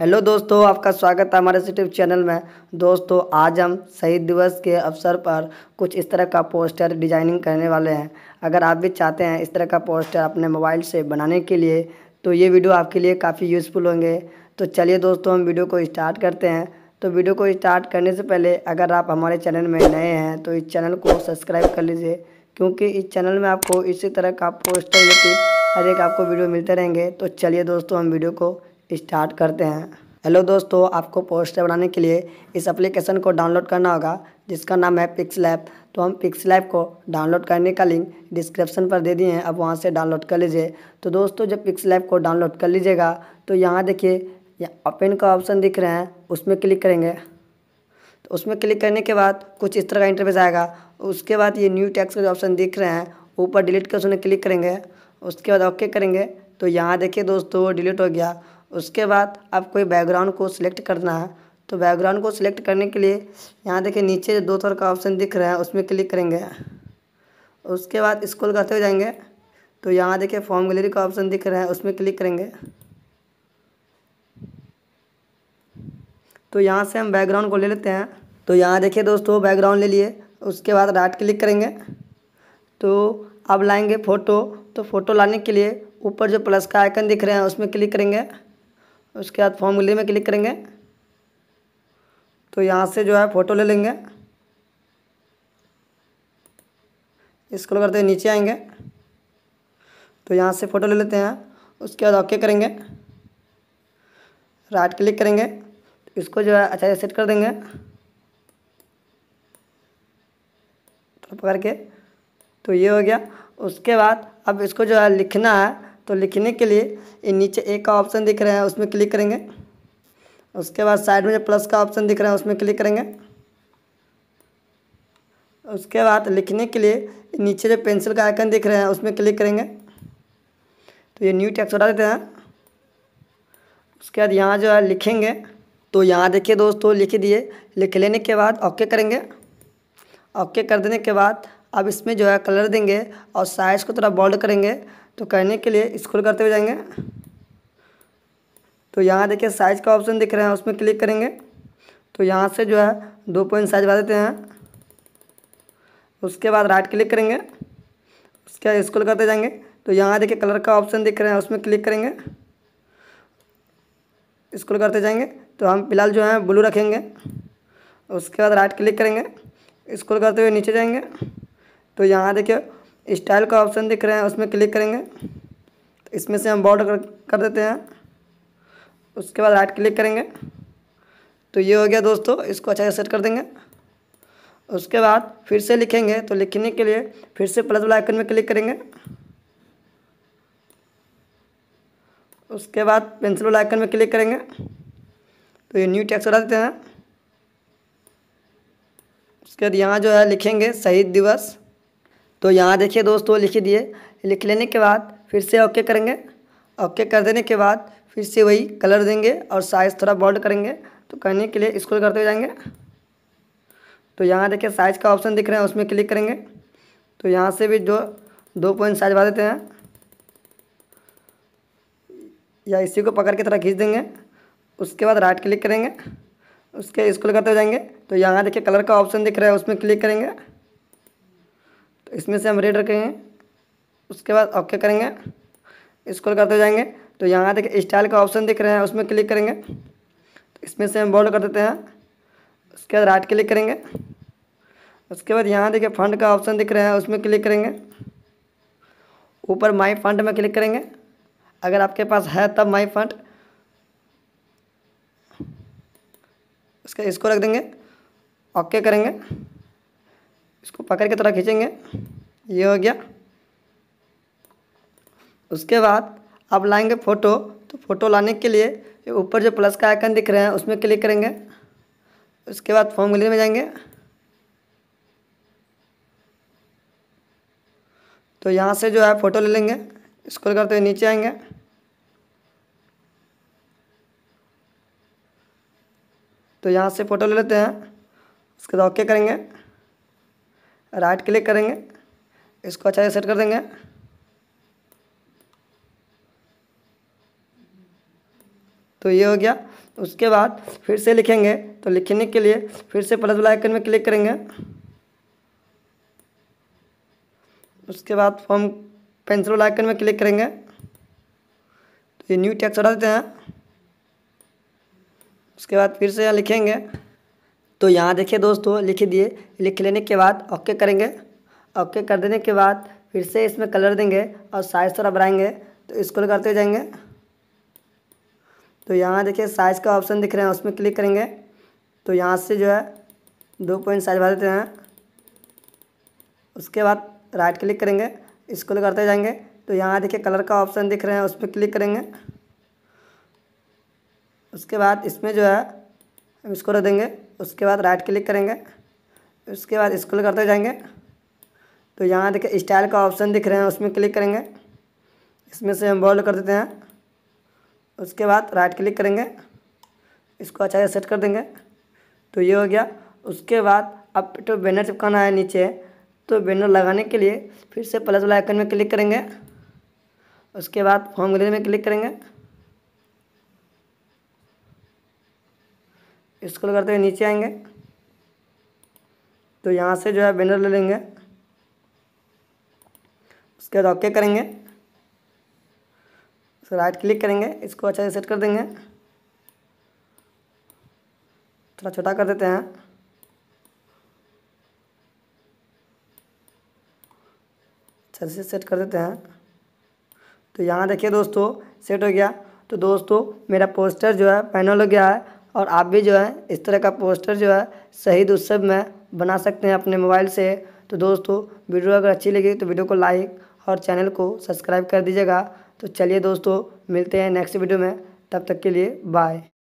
hello दोस्तों आपका स्वागत है हमारे यूट्यूब चैनल में दोस्तों आज हम शहीद दिवस के अवसर पर कुछ इस तरह का पोस्टर डिजाइनिंग करने वाले हैं अगर आप भी चाहते हैं इस तरह का पोस्टर अपने मोबाइल से बनाने के लिए तो ये वीडियो आपके लिए काफ़ी यूज़फुल होंगे तो चलिए दोस्तों हम वीडियो को स्टार्ट करते हैं तो वीडियो को स्टार्ट करने से पहले अगर आप हमारे चैनल में नए हैं तो इस चैनल को सब्सक्राइब कर लीजिए क्योंकि इस चैनल में आपको इसी तरह का पोस्टर लेकर हर एक आपको वीडियो मिलते रहेंगे तो चलिए दोस्तों हम वीडियो को स्टार्ट करते हैं हेलो दोस्तों आपको पोस्टर बनाने के लिए इस एप्लीकेशन को डाउनलोड करना होगा जिसका नाम है पिक्स ऐप तो हम पिक्स ऐप को डाउनलोड करने का लिंक डिस्क्रिप्शन पर दे दिए हैं अब वहाँ से डाउनलोड कर लीजिए तो दोस्तों जब पिक्स ऐप को डाउनलोड कर लीजिएगा तो यहाँ देखिए ओपन का ऑप्शन दिख रहे हैं उसमें क्लिक करेंगे तो उसमें क्लिक करने के बाद कुछ इस तरह का इंटरव्यूज आएगा उसके बाद ये न्यू टैक्स का ऑप्शन दिख रहे हैं ऊपर डिलीट कर उसमें क्लिक करेंगे उसके बाद ओके करेंगे तो यहाँ देखिए दोस्तों डिलीट हो गया उसके बाद आप कोई बैकग्राउंड को सिलेक्ट करना है तो बैकग्राउंड को सिलेक्ट करने के लिए यहाँ देखिए नीचे दो तरह का ऑप्शन दिख रहा है उसमें क्लिक करेंगे उसके बाद स्कूल करते हुए जाएंगे तो यहाँ देखिए फॉर्म गैलरी का ऑप्शन दिख रहा है उसमें क्लिक करेंगे तो यहाँ से हम बैकग्राउंड को ले लेते हैं तो यहाँ देखिए दोस्तों बैकग्राउंड ले लिए उसके बाद राइट क्लिक करेंगे तो अब लाएंगे फ़ोटो तो फ़ोटो लाने के लिए ऊपर जो प्लस का आइकन दिख रहे हैं उसमें क्लिक करेंगे उसके बाद फॉर्मूले में क्लिक करेंगे तो यहाँ से जो है फ़ोटो ले लेंगे इसको करते हुए नीचे आएंगे तो यहाँ से फ़ोटो ले लेते हैं उसके बाद ओके करेंगे राइट क्लिक करेंगे तो इसको जो है अच्छा से सेट कर देंगे थोड़ा तो पकड़ के तो ये हो गया उसके बाद अब इसको जो है लिखना है तो लिखने के लिए ये नीचे एक का ऑप्शन दिख रहा है उसमें क्लिक करेंगे उसके बाद साइड में जो प्लस का ऑप्शन दिख रहा है उसमें क्लिक करेंगे उसके बाद लिखने के लिए नीचे जो पेंसिल का आइकन दिख रहा है उसमें क्लिक करेंगे तो ये न्यू टैक्स उठा देते हैं उसके बाद यहाँ जो है लिखेंगे तो यहाँ देखिए दोस्तों लिख दिए लिख लेने के बाद ओके करेंगे ओके कर देने के बाद अब इसमें जो है कलर देंगे और साइज़ को थोड़ा बोल्ड करेंगे तो करने के लिए स्क्रोल करते हुए जाएंगे तो यहाँ देखिए साइज़ का ऑप्शन दिख रहा है उसमें क्लिक करेंगे तो यहाँ से जो है दो पॉइंट साइज बढ़ा देते हैं उसके बाद राइट क्लिक करेंगे उसके बाद स्क्रोल करते जाएंगे तो यहाँ देखिए कलर का ऑप्शन दिख रहा है उसमें क्लिक करेंगे स्क्रॉल करते जाएंगे तो हम फिलहाल जो है ब्लू रखेंगे उसके बाद राइट क्लिक करेंगे स्क्रॉल करते हुए नीचे जाएंगे तो यहाँ देखिए स्टाइल का ऑप्शन दिख रहा है उसमें क्लिक करेंगे तो इसमें से हम बॉर्डर कर, कर देते हैं उसके बाद राइट क्लिक करेंगे तो ये हो गया दोस्तों इसको अच्छा से सेट कर देंगे उसके बाद फिर से लिखेंगे तो लिखने के लिए फिर से प्लस वाला आइकन में क्लिक करेंगे उसके बाद पेंसिल वाला आइकन में क्लिक करेंगे तो ये न्यू टैक्स हटा देते हैं उसके बाद यहाँ जो है लिखेंगे शहीद दिवस तो यहाँ देखिए दोस्तों लिख दिए लिख लेने के बाद फिर से ओके करेंगे ओके कर देने के बाद फिर से वही कलर देंगे और साइज़ थोड़ा बोल्ड करेंगे तो करने के लिए स्क्रॉल करते हुए जाएंगे तो यहाँ देखिए साइज़ का ऑप्शन दिख रहा है उसमें क्लिक करेंगे तो यहाँ से भी जो दो पॉइंट साइज बढ़ा देते हैं या इसी को पकड़ के थोड़ा खींच देंगे उसके बाद राइट क्लिक करेंगे उसके स्क्रॉल करते हुए जाएंगे तो यहाँ देखिए कलर का ऑप्शन दिख रहा है उसमें क्लिक करेंगे इसमें से हम रेड रखेंगे उसके बाद ओके करेंगे स्क्रॉल करते जाएंगे तो यहाँ देखिए स्टाइल का ऑप्शन दिख रहे हैं उसमें क्लिक करेंगे तो इसमें से हम बोल्ड कर देते हैं उसके बाद राइट क्लिक करेंगे उसके बाद यहाँ देखिए फंड का ऑप्शन दिख रहा है उसमें क्लिक करेंगे ऊपर माई फंड में क्लिक करेंगे अगर आपके पास है तब माई फंड उसका इसको रख देंगे ओके करेंगे इसको पकड़ के थोड़ा खींचेंगे ये हो गया उसके बाद अब लाएंगे फ़ोटो तो फ़ोटो लाने के लिए ऊपर जो प्लस का आइकन दिख रहे हैं उसमें क्लिक करेंगे उसके बाद फॉर्म गली में जाएंगे तो यहाँ से जो है फ़ोटो ले लेंगे स्क्रॉल करते हुए नीचे आएंगे तो यहाँ से फ़ोटो ले लेते हैं उसके बाद ओके करेंगे राइट क्लिक करेंगे इसको अच्छा से सेट कर देंगे तो ये हो गया उसके बाद फिर से लिखेंगे तो लिखने के लिए फिर से प्लस वाला आइकन में क्लिक करेंगे उसके बाद फॉर्म पेंसिल वाला आइकन में क्लिक करेंगे तो ये न्यू टैक्स हटा देते हैं उसके बाद फिर से यहाँ लिखेंगे तो यहाँ देखिए दोस्तों लिख दिए लिख लेने के बाद ओके करेंगे ओके कर देने के बाद फिर से इसमें कलर देंगे और साइज़ थोड़ा बढ़ाएंगे तो स्क्रॉल करते जाएंगे तो यहाँ देखिए साइज़ का ऑप्शन दिख रहे हैं उसमें क्लिक करेंगे तो यहाँ से जो है दो पॉइंट साइज भर देते हैं उसके बाद राइट क्लिक करेंगे स्क्रॉल करते जाएंगे तो यहाँ देखिए कलर का ऑप्शन दिख रहे हैं उसमें क्लिक करेंगे उसके बाद इसमें जो है हम इसको रख देंगे उसके बाद राइट क्लिक करेंगे उसके बाद स्क्रॉल करते जाएंगे तो यहाँ देखिए स्टाइल का ऑप्शन दिख रहे हैं उसमें क्लिक करेंगे इसमें से हम बोल्ड कर देते हैं उसके बाद राइट क्लिक करेंगे इसको अच्छा से सेट कर देंगे तो ये हो गया उसके बाद अब तो बैनर चिपकाना है नीचे तो बैनर लगाने के लिए फिर से प्लस वाला आइकन में क्लिक करेंगे उसके बाद होम ग्रीन में क्लिक करेंगे स्क्रॉल करते हुए नीचे आएंगे तो यहाँ से जो है बैनर ले लेंगे उसके बाद ओके करेंगे उसको राइट क्लिक करेंगे इसको अच्छा से सेट कर देंगे थोड़ा छोटा कर देते हैं अच्छा से सेट कर देते हैं तो यहाँ देखिए दोस्तों सेट हो गया तो दोस्तों मेरा पोस्टर जो है पैनल हो गया है और आप भी जो है इस तरह का पोस्टर जो है शहीद उत्सव में बना सकते हैं अपने मोबाइल से तो दोस्तों वीडियो अगर अच्छी लगी तो वीडियो को लाइक और चैनल को सब्सक्राइब कर दीजिएगा तो चलिए दोस्तों मिलते हैं नेक्स्ट वीडियो में तब तक के लिए बाय